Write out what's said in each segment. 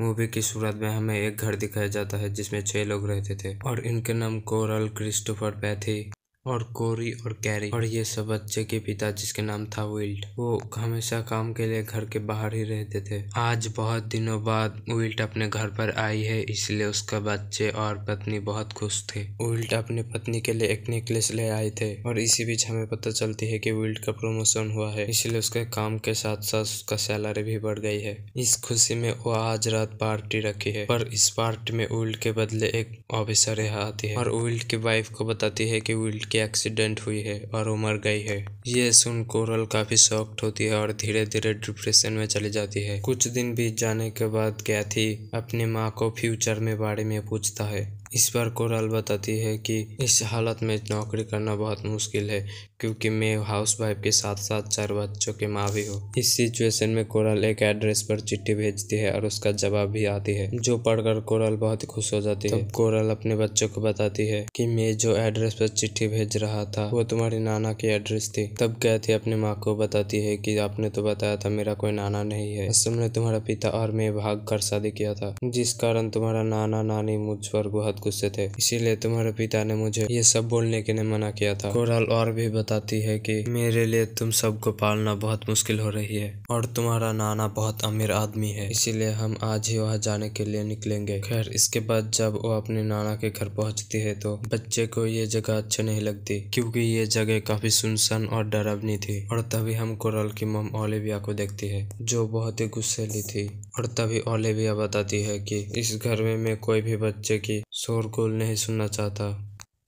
movie की सूरत में हमें एक घर दिखाया जाता है जिसमें छह लोग रहते थे और इनके नाम कोरल क्रिस्टोफर पैथी और कोरी और कैरी और ये सब बच्चे के पिता जिसके नाम था विल्ट वो हमेशा काम के लिए घर के बाहर ही रहते थे आज बहुत दिनों बाद विल्ट अपने घर पर आई है इसलिए उसका बच्चे और पत्नी बहुत खुश थे विल्ट अपने पत्नी के लिए एक नेकलेस ले आए थे और इसी बीच हमें पता चलती है कि विल्ट का प्रमोशन हुआ है इसलिए उसके काम के साथ साथ उसका सैलरी भी बढ़ गई है इस खुशी में वो आज रात पार्टी रखी है पर इस पार्टी में विल्ट के बदले एक ऑफिसर यहाँ आती है और विल्ट की वाइफ को बताती है की विल्ट के एक्सीडेंट हुई है और वो मर गई है ये सुन कोरल काफी शॉक्ट होती है और धीरे धीरे डिप्रेशन में चली जाती है कुछ दिन बीत जाने के बाद कैथी अपनी माँ को फ्यूचर में बारे में पूछता है इस बार कोरल बताती है कि इस हालत में नौकरी करना बहुत मुश्किल है क्योंकि मैं हाउस वाइफ के साथ साथ चार बच्चों के माँ भी हूँ इस सिचुएशन में कोरल एक एड्रेस पर चिट्ठी भेजती है और उसका जवाब भी आती है जो पढ़कर कोरल बहुत खुश हो जाती है कोरल अपने बच्चों को बताती है कि मैं जो एड्रेस पर चिट्ठी भेज भेज रहा था वो तुम्हारे नाना की एड्रेस थी तब थे अपने माँ को बताती है कि आपने तो बताया था मेरा कोई नाना नहीं है असल में तुम्हारा पिता और मैं भाग कर शादी किया था जिस कारण तुम्हारा नाना नानी मुझ पर बहुत गुस्से थे इसीलिए तुम्हारे पिता ने मुझे ये सब बोलने के लिए मना किया था कोरल और भी बताती है कि मेरे लिए तुम सबको पालना बहुत मुश्किल हो रही है और तुम्हारा नाना बहुत अमीर आदमी है इसीलिए हम आज ही वहाँ जाने के लिए निकलेंगे खैर इसके बाद जब वो अपने नाना के घर पहुँचती है तो बच्चे को ये जगह अच्छा नहीं लगती क्योंकि ये जगह काफी सुनसान और डरावनी थी और तभी हम कोरल की मम ओलिविया को देखती है जो बहुत ही गुस्सेली थी और तभी ओलिविया बताती है कि इस घर में मैं कोई भी बच्चे की शोरगुल नहीं सुनना चाहता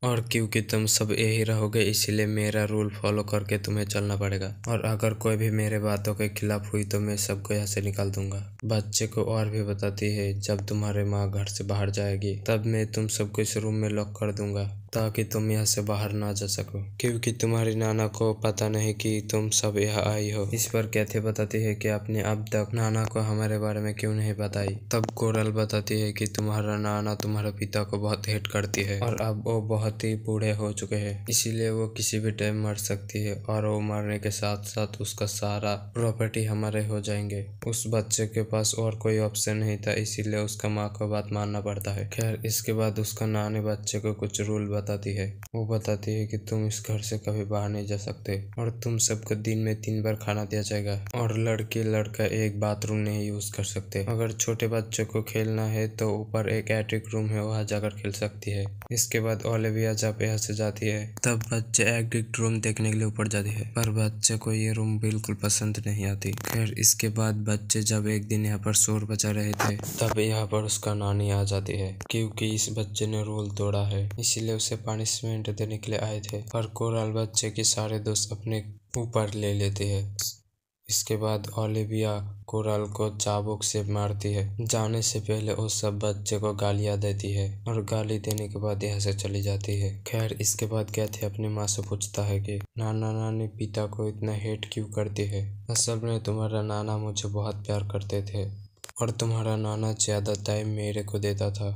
और क्योंकि तुम सब यही रहोगे इसीलिए मेरा रूल फॉलो करके तुम्हें चलना पड़ेगा और अगर कोई भी मेरे बातों के खिलाफ हुई तो मैं सबको यहाँ से निकाल दूंगा बच्चे को और भी बताती है जब तुम्हारे माँ घर से बाहर जाएगी तब मैं तुम सबको इस रूम में लॉक कर दूंगा ताकि तुम यहाँ से बाहर ना जा सको क्योंकि तुम्हारी नाना को पता नहीं कि तुम सब यहाँ आई हो इस पर कैथे बताती है कि आपने अब तक नाना को हमारे बारे में क्यों नहीं बताई तब कोरल बताती है कि तुम्हारा नाना तुम्हारे पिता को बहुत हेट करती है और अब वो बहुत ही बूढ़े हो चुके हैं इसीलिए वो किसी भी टाइम मर सकती है और वो मरने के साथ साथ उसका सारा प्रॉपर्टी हमारे हो जाएंगे उस बच्चे के पास और कोई ऑप्शन नहीं था इसीलिए उसका माँ को बात मानना पड़ता है खैर इसके बाद उसका नानी बच्चे को कुछ रूल बता बताती है वो बताती है कि तुम इस घर से कभी बाहर नहीं जा सकते और तुम सबको दिन में तीन बार खाना दिया जाएगा और लड़के लड़का एक बाथरूम नहीं यूज कर सकते अगर छोटे बच्चों को खेलना है तो ऊपर एक एटिक रूम है वहाँ जाकर खेल सकती है इसके बाद ओलिविया जब यहाँ से जाती है तब बच्चे एटिक रूम देखने के लिए ऊपर जाती है पर बच्चे को ये रूम बिल्कुल पसंद नहीं आती खैर इसके बाद बच्चे जब एक दिन यहाँ पर शोर बचा रहे थे तब यहाँ पर उसका नानी आ जाती है क्योंकि इस बच्चे ने रोल तोड़ा है इसीलिए उसे से पनिशमेंट देने के लिए आए थे पर कोरल बच्चे के सारे दोस्त अपने ऊपर ले लेते हैं इसके बाद ओलिविया कोरल को चाबुक से मारती है जाने से पहले उस सब बच्चे को गालियां देती है और गाली देने के बाद यहाँ से चली जाती है खैर इसके बाद क्या थे अपनी माँ से पूछता है कि नाना नानी पिता को इतना हेट क्यों करती है असल में तुम्हारा नाना मुझे बहुत प्यार करते थे और तुम्हारा नाना ज़्यादा टाइम मेरे को देता था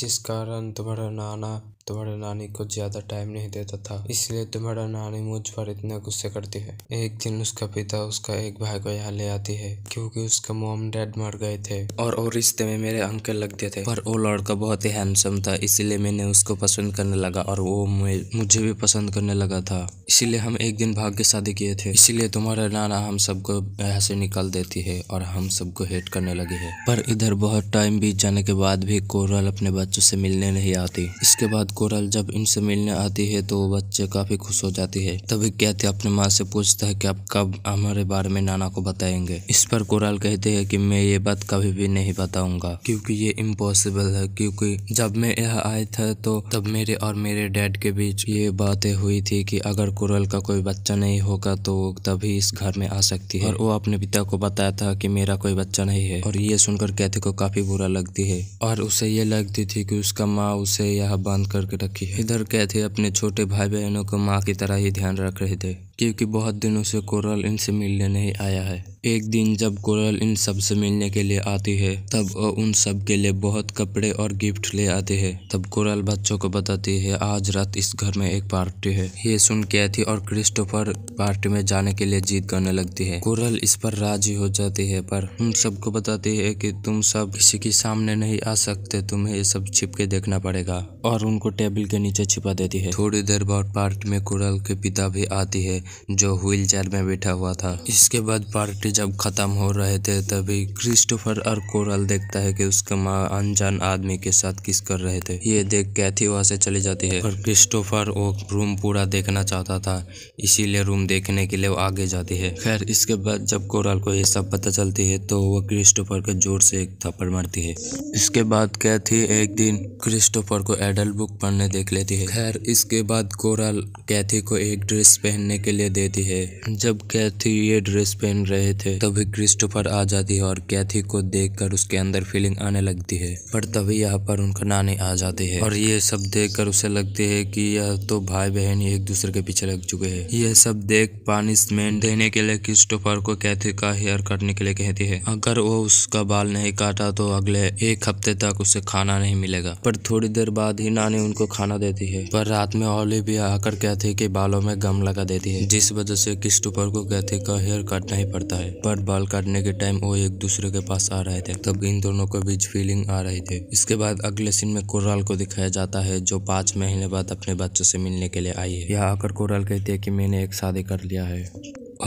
जिस कारण तुम्हारा नाना तुम्हारे नानी को ज्यादा टाइम नहीं देता था इसलिए तुम्हारा नानी मुझ पर इतने गुस्से करती है एक दिन उसका पिता उसका एक भाई को यहाँ ले आती है क्योंकि उसका मोम डैड मर गए थे और और रिश्ते में मेरे अंकल लगते थे पर वो लड़का बहुत ही हैंडसम था इसीलिए मैंने उसको पसंद करने लगा और वो मुझे भी पसंद करने लगा था इसीलिए हम एक दिन भाग के शादी किए थे इसीलिए तुम्हारा नाना हम सबको यहाँ से निकाल देती है और हम सबको हेट करने लगी है पर इधर बहुत टाइम बीत जाने के बाद भी कोरल अपने बच्चों से मिलने नहीं आती इसके बाद कोरल जब इनसे मिलने आती है तो बच्चे काफी खुश हो जाती है तभी कैथी अपनी माँ से पूछता है कि आप कब हमारे बारे में नाना को बताएंगे इस पर कोरल कहते हैं कि मैं ये बात कभी भी नहीं बताऊंगा क्योंकि ये इम्पॉसिबल है क्योंकि जब मैं यहाँ आया था तो तब मेरे और मेरे डैड के बीच ये बातें हुई थी कि अगर कोरल का कोई बच्चा नहीं होगा तो तभी इस घर में आ सकती है और वो अपने पिता को बताया था कि मेरा कोई बच्चा नहीं है और ये सुनकर कैथी को काफी बुरा लगती है और उसे ये लगती थी कि उसका माँ उसे यह बांध कर करके रखी है इधर कैथी अपने छोटे भाई बहनों को माँ की तरह ही ध्यान रख रहे थे क्योंकि बहुत दिनों से कोरल इनसे मिलने नहीं आया है एक दिन जब कोरल इन सब से मिलने के लिए आती है तब वो उन सब के लिए बहुत कपड़े और गिफ्ट ले आते हैं तब कोरल बच्चों को बताती है आज रात इस घर में एक पार्टी है ये सुन कैथी और क्रिस्टोफर पार्टी में जाने के लिए जीत करने लगती है कोरल इस पर राजी हो जाती है पर उन सबको बताती है की तुम सब किसी के सामने नहीं आ सकते तुम्हें ये सब छिप के देखना पड़ेगा और उनको टेबल के नीचे छिपा देती है थोड़ी देर बाद पार्टी में कोरल के पिता भी आती है जो व्हील चेयर में बैठा हुआ था इसके बाद पार्टी जब खत्म हो रहे थे तभी क्रिस्टोफर और कोरल देखता है कि उसके माँ अनजान आदमी के साथ किस कर रहे थे ये देख कैथी वहाँ से चली जाती है और क्रिस्टोफर वो रूम पूरा देखना चाहता था इसीलिए रूम देखने के लिए वो आगे जाती है खैर इसके बाद जब कोरल को ये सब पता चलती है तो वो क्रिस्टोफर के जोर से एक थप्पड़ मारती है इसके बाद कैथी एक दिन क्रिस्टोफर को एडल्ट बुक पढ़ने देख लेती है खैर इसके बाद कोरल कैथी को एक ड्रेस पहनने के लिए लिए देती है जब कैथी ये ड्रेस पहन रहे थे तभी क्रिस्टोफर आ जाती है और कैथी को देखकर उसके अंदर फीलिंग आने लगती है पर तभी यहाँ पर उनका नानी आ जाती है और ये सब देख उसे लगती है की यह तो भाई बहन एक दूसरे के पीछे लग चुके हैं यह सब देख पानिशमेंट देने के लिए क्रिस्टोफर को कैथी का हेयर कटने के लिए कहती है अगर वो उसका बाल नहीं काटा तो अगले एक हफ्ते तक उसे खाना नहीं मिलेगा पर थोड़ी देर बाद ही नानी उनको खाना देती है पर रात में ओलिविया आकर कहती है कि बालों में गम लगा देती है जिस वजह से क्रिस्टोफर को कैथे का हेयर काटना ही पड़ता है पर बाल काटने के टाइम वो एक दूसरे के पास आ रहे थे तब इन दोनों के बीच फीलिंग आ रही थी इसके बाद अगले सीन में कुराल को दिखाया जाता है जो पांच महीने बाद अपने बच्चों से मिलने के लिए आई है यहाँ आकर कुराल कहती है की मैंने एक शादी कर लिया है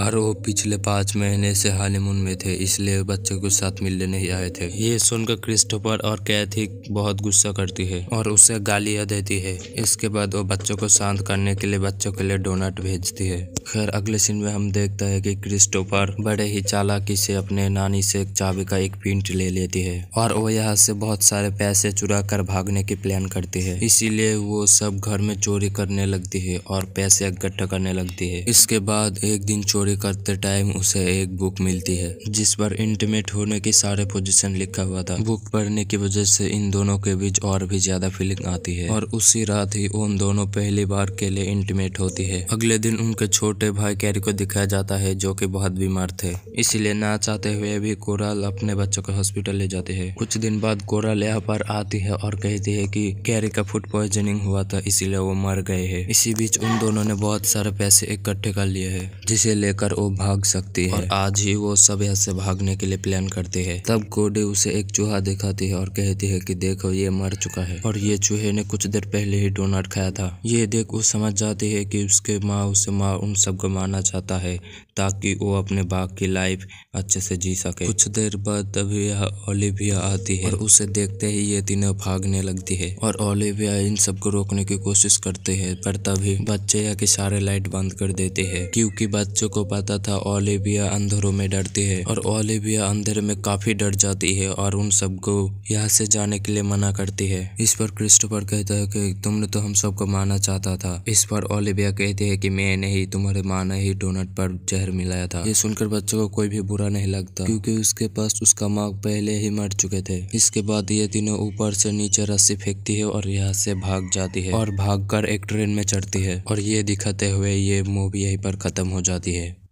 और वो पिछले पाँच महीने से हनीमून में थे इसलिए बच्चे के साथ मिलने नहीं आए थे ये सुनकर क्रिस्टोफर और कैथी बहुत गुस्सा करती है और उसे गालियाँ देती है इसके बाद वो बच्चों को शांत करने के लिए बच्चों के लिए डोनट भेजती है खैर अगले सीन में हम देखते हैं कि क्रिस्टोफर बड़े ही चालाकी से अपने नानी से चाबी का एक पिंट ले लेती है और वो यहाँ से बहुत सारे पैसे चुरा कर भागने की प्लान करती है इसीलिए वो सब घर में चोरी करने लगती है और पैसे इकट्ठा करने लगती है इसके बाद एक दिन चोरी स्टोरी करते टाइम उसे एक बुक मिलती है जिस पर इंटीमेट होने के सारे पोजीशन लिखा हुआ था बुक पढ़ने की वजह से इन दोनों के बीच और भी ज्यादा फीलिंग आती है और उसी रात ही उन दोनों पहली बार के लिए इंटीमेट होती है अगले दिन उनके छोटे भाई कैरी को दिखाया जाता है जो की बहुत बीमार थे इसलिए ना चाहते हुए भी कोराल अपने बच्चों को हॉस्पिटल ले जाते है कुछ दिन बाद कोराल यहाँ पर आती है और कहती है की कैरी का फूड पॉइजनिंग हुआ था इसीलिए वो मर गए है इसी बीच उन दोनों ने बहुत सारे पैसे इकट्ठे कर लिए है जिसे ले लेकर वो भाग सकती है और आज ही वो सब यहाँ से भागने के लिए प्लान करती है तब कोडी उसे एक चूहा दिखाती है और कहती है कि देखो ये मर चुका है और ये चूहे ने कुछ देर पहले ही डोनट खाया था ये देख वो समझ जाती है कि उसके माँ उसे माँ उन सबको मारना चाहता है ताकि वो अपने बाग की लाइफ अच्छे से जी सके कुछ देर बाद तभी यह ओलिविया आती है और उसे देखते ही ये तीनों भागने लगती है और ओलिविया इन सबको रोकने की कोशिश करते है पर तभी बच्चे या के सारे लाइट बंद कर देते हैं क्योंकि बच्चों को पता था ओलिविया अंधेरों में डरती है और ओलिविया अंधेरे में काफी डर जाती है और उन सबको यहाँ से जाने के लिए मना करती है इस पर क्रिस्टोफर कहता है की तुमने तो हम सबको माना चाहता था इस पर ओलिविया कहती है की मैं नहीं तुम्हारे माना ही डोनट पर जहर मिलाया था ये सुनकर बच्चों को कोई भी बुरा नहीं लगता क्योंकि उसके पास उसका माँ पहले ही मर चुके थे इसके बाद ये तीनों ऊपर से नीचे रस्सी फेंकती है और यहाँ से भाग जाती है और भाग एक ट्रेन में चढ़ती है और ये दिखाते हुए ये मूवी यही पर खत्म हो जाती है